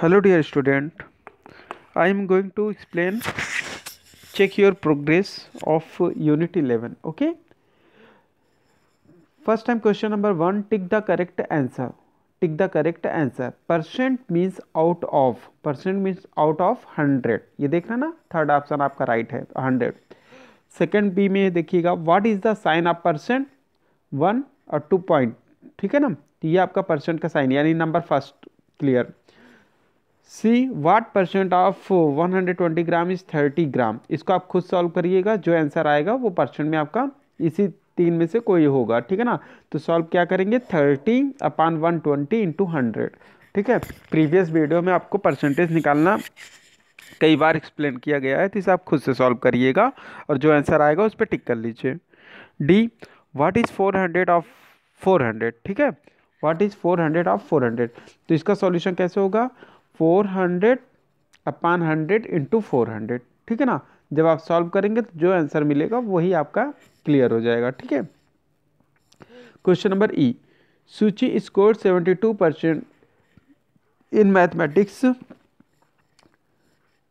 Hello dear student I am going to explain check your progress of unit eleven okay first time question number one tick the correct answer tick the correct answer percent means out of percent means out of hundred ये देखना ना third option आपका right है hundred second B में देखिएगा what is the sign of percent one और two point ठीक है ना ये आपका परसेंट का साइन यानी number first clear see what percent of 120 gram is thirty gram इसको आप खुद सॉल्व करिएगा जो आंसर आएगा वो परसेंट में आपका इसी तीन में से कोई होगा ठीक है ना तो सॉल्व क्या करेंगे thirty upon one twenty into hundred ठीक है प्रीवियस वीडियो में आपको परसेंटेज निकालना कई बार एक्सप्लेन किया गया है तो इसे आप खुद से सॉल्व करिएगा और जो आंसर आएगा उस पर टिक कर लीजिए D what is four hundred of four hundred ठीक है what is four hundred of four hundred तो इसका सॉल्यूशन कैसे होगा four hundred upon hundred into four hundred ठीक है ना जब आप सॉल्व करेंगे तो जो आंसर मिलेगा वही आपका क्लियर हो जाएगा ठीक है क्वेश्चन नंबर ई Suchi score seventy two percent in mathematics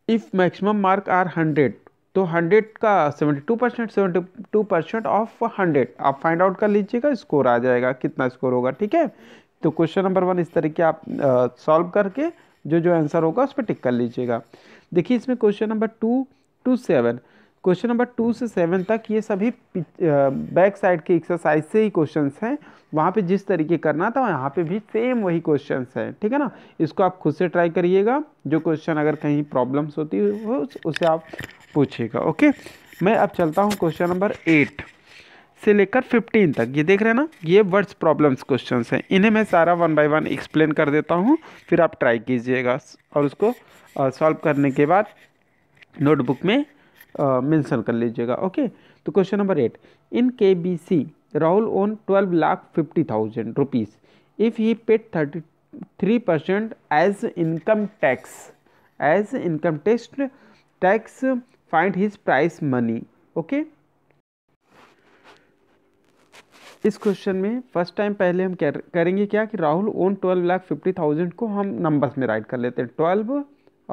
if maximum mark are hundred तो हंड्रेड का seventy two percent seventy two percent of hundred आप फाइंड आउट कर लीजिएगा स्कोर आ जाएगा कितना स्कोर होगा ठीक है तो क्वेश्चन नंबर वन इस तरीके आप सॉल्व करके जो जो आंसर होगा उस पर टिक कर लीजिएगा देखिए इसमें question number two two seven question number two से सेवन तक ये सभी बैक साइड के एक्सरसाइज से ही क्वेश्चंस हैं वहाँ पे जिस तरीके करना था यहाँ पे भी सेम वही क्वेश्चंस हैं ठीक है ना इसको आप खुद से ट्राई करिएगा जो क्वेश्चन अगर कहीं प्रॉब्लम्स होती हो उसे आप पूछिएगा ओके मैं अब चलता हूँ क्वेश्चन नंबर एट से लेकर फिफ्टीन तक ये देख रहे हैं ना ये वर्ड्स प्रॉब्लम्स क्वेश्चंस हैं इन्हें मैं सारा वन बाय वन एक्सप्लेन कर देता हूँ फिर आप ट्राई कीजिएगा और उसको सॉल्व करने के बाद नोटबुक में मेंशन कर लीजिएगा ओके तो question number eight in K B C Rahul own twelve lakh fifty thousand rupees if he paid thirty three percent as income tax as income test tax find his price money okay इस question में first time पहले हम करेंगे क्या कि Rahul own twelve lakh fifty thousand को हम numbers में राइट कर लेते हैं ट्वेल्व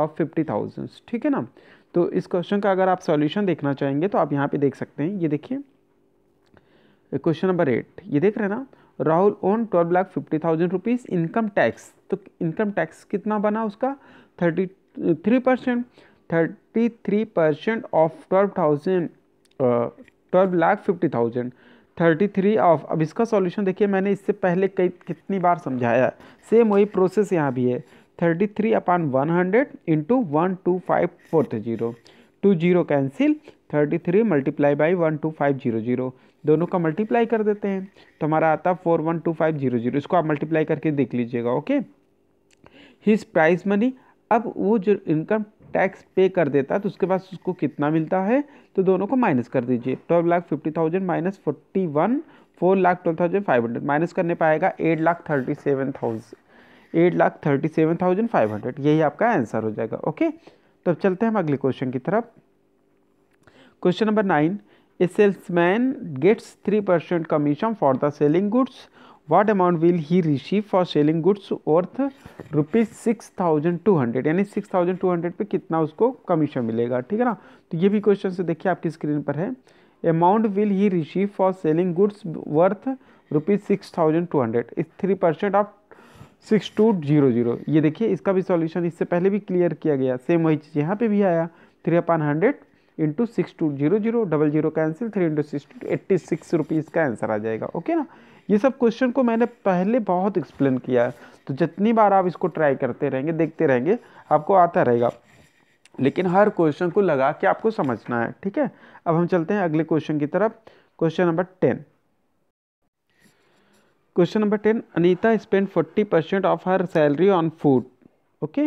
और फिफ्टी थाउजेंड ठीक है ना तो इस क्वेश्चन का अगर आप सॉल्यूशन देखना चाहेंगे तो आप यहाँ पे देख सकते हैं ये देखिए क्वेश्चन नंबर एट ये देख रहे हैं ना Rahul own twelve lakh fifty thousand rupees income tax तो इनकम टैक्स कितना बना उसका thirty three percent thirty three percent of twelve thousand twelve lakh fifty thousand thirty three of अब इसका सॉल्यूशन देखिए मैंने इससे पहले कई कितनी बार समझाया सेम वही प्रोसेस यहाँ भी है thirty three upon one hundred into one two five fourth zero two zero cancel thirty three multiply by one two five zero zero दोनों का मल्टीप्लाई कर देते हैं तो हमारा आता है four one two five zero zero इसको आप मल्टीप्लाई करके देख लीजिएगा ओके हिज प्राइज मनी अब वो जो इनकम टैक्स पे कर देता है तो उसके पास उसको कितना मिलता है तो दोनों को माइनस कर दीजिए twelve lakh fifty thousand minus forty one four lakh twelve thousand five hundred minus करने पाएगा eight lakh thirty seven thousand eight lakh thirty seven thousand five hundred यही आपका आंसर हो जाएगा ओके तो अब चलते हैं हम अगले क्वेश्चन की तरफ question number nine salesman gets three percent commission for the selling goods what amount will he receive for selling goods worth rupees six thousand two hundred यानी सिक्स थाउजेंड टू हंड्रेड पर कितना उसको commission मिलेगा ठीक है ना तो ये भी क्वेश्चन से देखिए आपकी स्क्रीन पर है amount will he receive for selling goods worth rupees six thousand two hundred इस three percent of six two zero zero ये देखिए इसका भी सॉल्यूशन इससे पहले भी क्लियर किया गया सेम वही चीज़ यहाँ पे भी आया three upon hundred into six two zero zero double zero cancel three into six two eighty six rupees का आंसर आ जाएगा ओके ना ये सब क्वेश्चन को मैंने पहले बहुत एक्सप्लेन किया है तो जितनी बार आप इसको ट्राई करते रहेंगे देखते रहेंगे आपको आता रहेगा लेकिन हर क्वेश्चन को लगा के आपको समझना है ठीक है अब हम चलते हैं अगले क्वेश्चन की तरफ question number ten question number ten Anita spend forty percent of her salary on food okay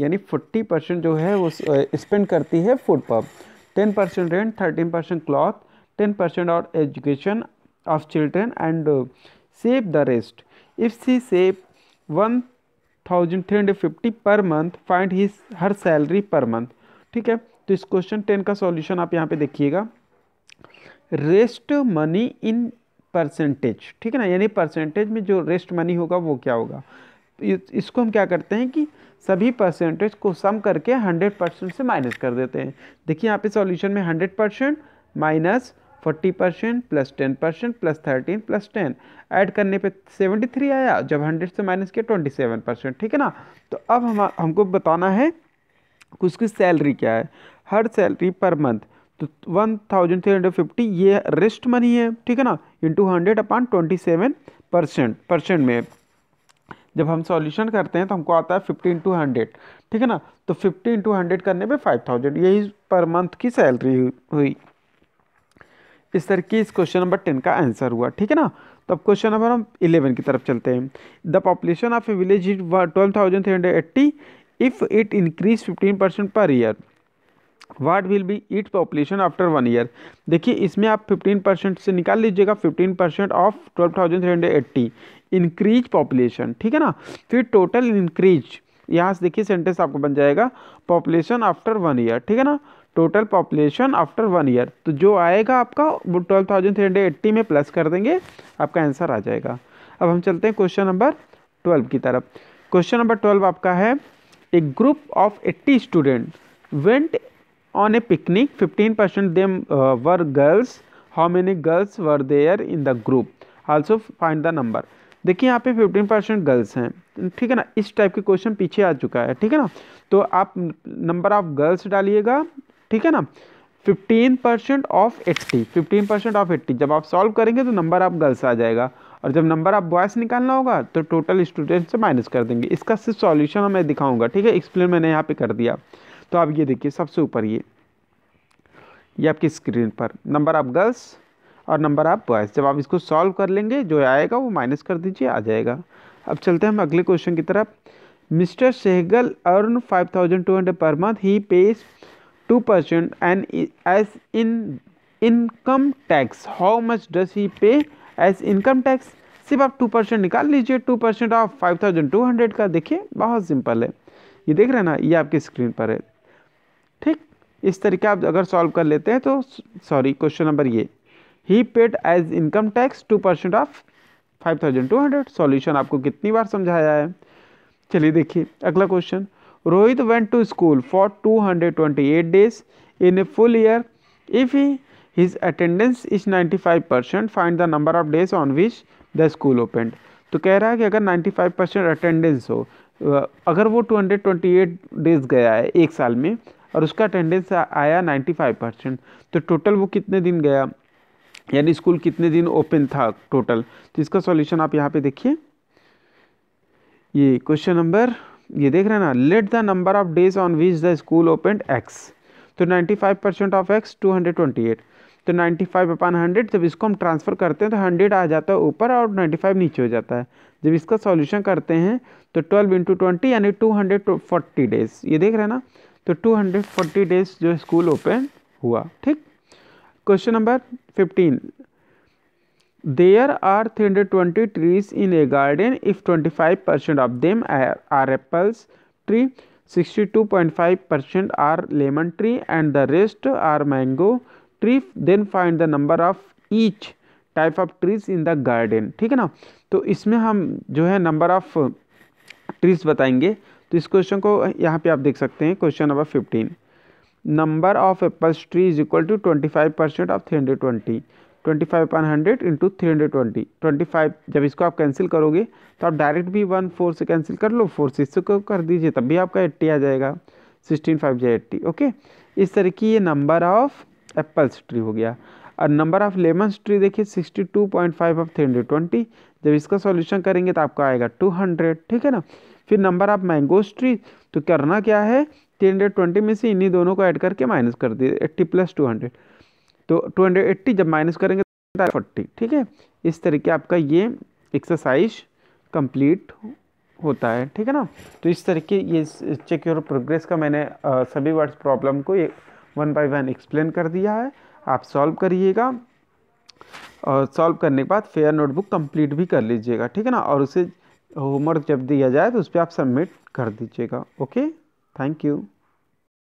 यानी फोर्टी परसेंट जो है वो स्पेंड करती है फूड पर ten percent rent thirteen percent cloth ten percent और education of children and save the rest if she save one thousand three hundred fifty per month find he her salary per month ठीक है तो इस question ten का solution आप यहाँ पे देखिएगा रेस्ट मनी इन परसेंटेज ठीक है ना यानी परसेंटेज में जो रेस्ट मनी होगा वो क्या होगा इसको हम क्या करते हैं कि सभी परसेंटेज को सम करके 100 परसेंट से माइनस कर देते हैं देखिए यहाँ पे सॉल्यूशन में 100 percent minus forty percent plus ten percent plus thirteen plus ten add करने पे सेवेंटी थ्री आया जब हंड्रेड से माइनस किया ट्वेंटी सेवन परसेंट ठीक है ना तो अब हम हमको बताना है उसकी सैलरी क्या है हर सैलरी पर मंथ तो one thousand three hundred fifty ये रेस्ट मनी है ठीक है ना into hundred upon twenty seven percent percent में जब हम सॉल्यूशन करते हैं तो हमको आता है फिफ्टी इंटू हंड्रेड ठीक है ना तो फिफ्टी इंटू हंड्रेड करने पे फाइव थाउजेंड यही पर मंथ की सैलरी हुई इस तरह की इस क्वेश्चन नंबर टेन का आंसर हुआ ठीक है ना तो अब क्वेश्चन नंबर हम इलेवन की तरफ चलते हैं the population of a village is twelve thousand three hundred eighty if it increase fifteen percent per year what will be it population after one year देखिए इसमें आप फिफ्टीन परसेंट से निकाल लीजिएगा fifteen percent of twelve thousand three hundred eighty increase population ठीक है ना फिर टोटल इंक्रीज यहाँ से देखिए सेंटेंस आपको बन जाएगा पॉपुलेशन आफ्टर वन ईयर ठीक है ना total population after one year तो जो आएगा आपका वो twelve thousand three hundred eighty में प्लस कर देंगे आपका आंसर आ जाएगा अब हम चलते हैं क्वेश्चन नंबर ट्वेल्व की तरफ क्वेश्चन नंबर ट्वेल्व आपका है a group of eighty student went on a picnic fifteen percent them were girls how many girls were there in the group also find the number देखिए यहाँ पे 15 percent girls हैं ठीक है ना इस टाइप के क्वेश्चन पीछे आ चुका है ठीक है ना तो आप नंबर ऑफ गर्ल्स डालिएगा ठीक है ना 15 परसेंट ऑफ 80 15 परसेंट ऑफ 80 जब आप सॉल्व करेंगे तो नंबर ऑफ गर्ल्स आ जाएगा और जब नंबर आप बॉयस निकालना होगा तो टोटल स्टूडेंट से माइनस कर देंगे इसका सिर्फ सॉल्यूशन मैं दिखाऊंगा ठीक है एक्सप्लेन मैंने यहाँ पे कर दिया तो आप ये देखिए सबसे ऊपर ये ये आपकी स्क्रीन पर नंबर ऑफ गर्ल्स और नंबर आप बॉयज़ जब आप इसको सॉल्व कर लेंगे जो आएगा वो माइनस कर दीजिए आ जाएगा अब चलते हैं हम अगले क्वेश्चन की तरफ mister Sehgal earn five thousand two hundred per month he pays two percent and as in income tax how much does he pay as income tax सिर्फ आप टू परसेंट निकाल लीजिए two percent of five thousand two hundred का देखिए बहुत simple है ये देख रहे हैं ना ये आपकी स्क्रीन पर है ठीक इस तरीके आप अगर सॉल्व कर लेते हैं तो सॉरी क्वेश्चन नंबर ये he paid as income tax two percent of five thousand two hundred solution आपको कितनी बार समझाया है चलिए देखिए अगला question Rohit went to school for two hundred twenty eight days in a full year if he his attendance is ninety five percent find the number of days on which the school opened तो कह रहा है कि अगर ninety five percent attendance हो अगर वो two hundred twenty eight days गया है एक साल में और उसका अटेंडेंस आया नाइन्टी फाइव परसेंट तो टोटल वो कितने दिन गया यानी स्कूल कितने दिन ओपन था टोटल तो इसका सॉल्यूशन आप यहाँ पे देखिए ये क्वेश्चन नंबर ये देख रहे हैं ना let the number of days on which the school open X तो 95 परसेंट ऑफ एक्स 228 तो 95 अपन हंड्रेड जब इसको हम ट्रांसफ़र करते हैं तो 100 आ जाता है ऊपर और 95 नीचे हो जाता है जब इसका सॉल्यूशन करते हैं तो 12 इंटू ट्वेंटी यानी 240 डेज ये देख रहे हैं ना तो 240 डेज जो स्कूल ओपन हुआ ठीक question number fifteen there are three hundred twenty trees in a garden if twenty five percent of them are apples tree sixty two point five percent are lemon tree and the rest are mango tree then find the number of each type of trees in the garden ठीक है ना तो इसमें हम जो है number of trees बताएंगे तो इस क्वेश्चन को यहाँ पे आप देख सकते हैं question number fifteen number of apples tree is equal to twenty five percent of three hundred twenty twenty five upon hundred into three hundred twenty twenty five जब इसको आप कैंसिल करोगे तो आप डायरेक्ट भी वन फोर से cancel कर लो four से इसको कर दीजिए तब भी आपका एट्टी आ जाएगा सिक्सटीन फाइव जै एट्टी ओके इस तरह की ये नंबर ऑफ़ एप्पल्स ट्री हो गया और नंबर ऑफ़ लेमन्स ट्री देखिए sixty two point five of three hundred twenty जब इसका सॉल्यूशन करेंगे तो आपका आएगा टू हंड्रेड ठीक है ना फिर नंबर ऑफ मैंगोज ट्री तो करना क्या है थ्री हंड्रेड ट्वेंटी में से इन्हीं दोनों को ऐड करके माइनस कर दिए एट्टी प्लस टू हंड्रेड तो टू हंड्रेड एट्टी जब माइनस करेंगे तो फोर्टी ठीक है इस तरीके आपका ये एक्सरसाइज कंप्लीट होता है ठीक है ना तो इस तरीके ये चेक योर प्रोग्रेस का मैंने आ, सभी वर्ड्स प्रॉब्लम को एक वन बाय वन एक्सप्लेन कर दिया है आप सॉल्व करिएगा और सॉल्व करने के बाद फेयर नोटबुक कंप्लीट भी कर लीजिएगा ठीक है ना और उसे होमवर्क जब दिया जाए तो उस पर आप सबमिट कर दीजिएगा ओके Thank you.